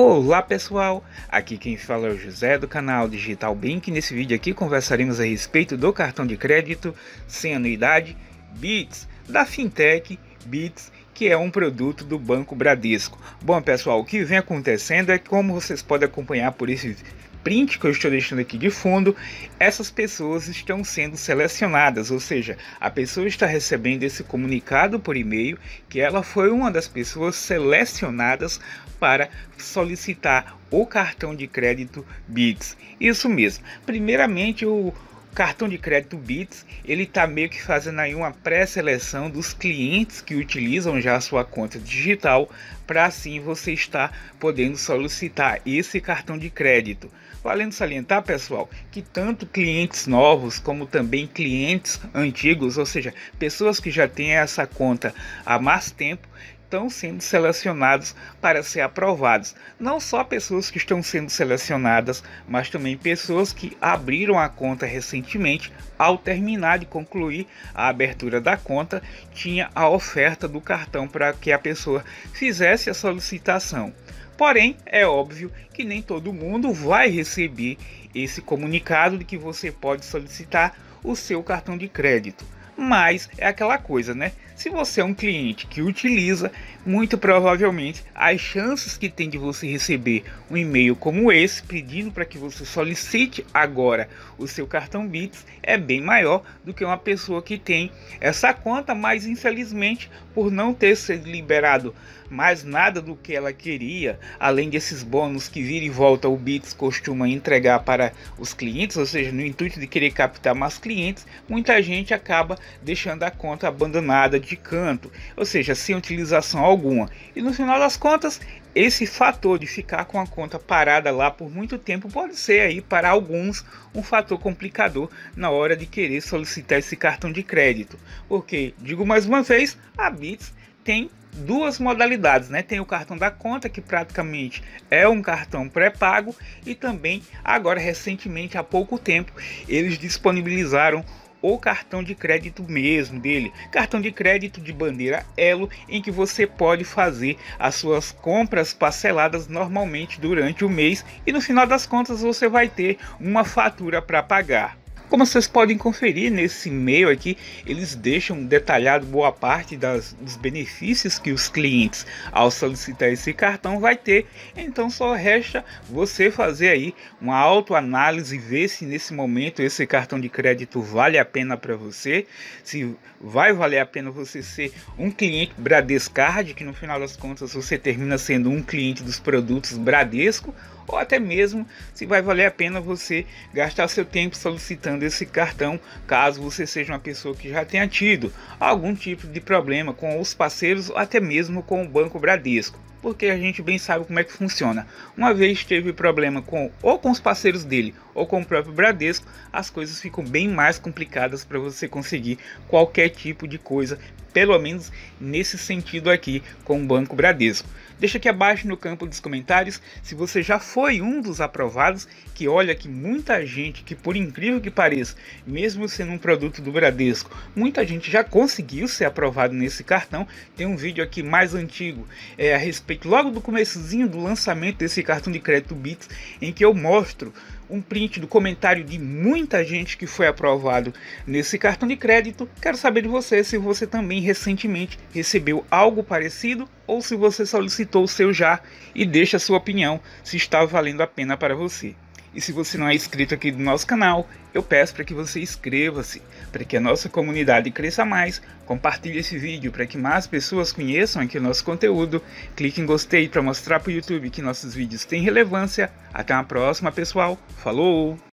Olá pessoal, aqui quem fala é o José do canal Digital Bank. Nesse vídeo aqui conversaremos a respeito do cartão de crédito sem anuidade Bits da fintech Bits que é um produto do Banco Bradesco. Bom pessoal, o que vem acontecendo é como vocês podem acompanhar por esse print que eu estou deixando aqui de fundo, essas pessoas estão sendo selecionadas, ou seja, a pessoa está recebendo esse comunicado por e-mail que ela foi uma das pessoas selecionadas para solicitar o cartão de crédito BITS. Isso mesmo. Primeiramente, o o cartão de crédito Bits, ele está meio que fazendo aí uma pré-seleção dos clientes que utilizam já a sua conta digital, para assim você estar podendo solicitar esse cartão de crédito. Valendo salientar, pessoal, que tanto clientes novos como também clientes antigos, ou seja, pessoas que já têm essa conta há mais tempo, estão sendo selecionados para ser aprovados. Não só pessoas que estão sendo selecionadas, mas também pessoas que abriram a conta recentemente. Ao terminar de concluir a abertura da conta, tinha a oferta do cartão para que a pessoa fizesse a solicitação. Porém, é óbvio que nem todo mundo vai receber esse comunicado de que você pode solicitar o seu cartão de crédito. Mas é aquela coisa, né? Se você é um cliente que utiliza, muito provavelmente as chances que tem de você receber um e-mail como esse pedindo para que você solicite agora o seu cartão Bits é bem maior do que uma pessoa que tem essa conta, mas infelizmente por não ter sido liberado mais nada do que ela queria, além desses bônus que vira e volta o Bits costuma entregar para os clientes, ou seja, no intuito de querer captar mais clientes, muita gente acaba deixando a conta abandonada de canto, ou seja, sem utilização alguma. E no final das contas, esse fator de ficar com a conta parada lá por muito tempo pode ser aí para alguns um fator complicador na hora de querer solicitar esse cartão de crédito. Porque, digo mais uma vez, a Bits tem duas modalidades, né? Tem o cartão da conta, que praticamente é um cartão pré-pago, e também agora recentemente, há pouco tempo, eles disponibilizaram o cartão de crédito mesmo dele, cartão de crédito de bandeira Elo, em que você pode fazer as suas compras parceladas normalmente durante o mês e no final das contas você vai ter uma fatura para pagar. Como vocês podem conferir nesse e-mail aqui, eles deixam detalhado boa parte das, dos benefícios que os clientes ao solicitar esse cartão vai ter. Então só resta você fazer aí uma autoanálise e ver se nesse momento esse cartão de crédito vale a pena para você, se vai valer a pena você ser um cliente Bradescard, que no final das contas você termina sendo um cliente dos produtos Bradesco ou até mesmo se vai valer a pena você gastar seu tempo solicitando esse cartão, caso você seja uma pessoa que já tenha tido algum tipo de problema com os parceiros ou até mesmo com o Banco Bradesco porque a gente bem sabe como é que funciona. Uma vez teve problema com ou com os parceiros dele ou com o próprio Bradesco, as coisas ficam bem mais complicadas para você conseguir qualquer tipo de coisa, pelo menos nesse sentido aqui com o Banco Bradesco. Deixa aqui abaixo no campo dos comentários se você já foi um dos aprovados, que olha que muita gente, que por incrível que pareça, mesmo sendo um produto do Bradesco, muita gente já conseguiu ser aprovado nesse cartão. Tem um vídeo aqui mais antigo é, a respeito logo do começozinho do lançamento desse cartão de crédito Bits, em que eu mostro um print do comentário de muita gente que foi aprovado nesse cartão de crédito. Quero saber de você se você também recentemente recebeu algo parecido ou se você solicitou o seu já e deixa a sua opinião se está valendo a pena para você. E se você não é inscrito aqui do nosso canal, eu peço para que você inscreva-se, para que a nossa comunidade cresça mais, compartilhe esse vídeo para que mais pessoas conheçam aqui o nosso conteúdo, clique em gostei para mostrar para o YouTube que nossos vídeos têm relevância. Até uma próxima, pessoal. Falou!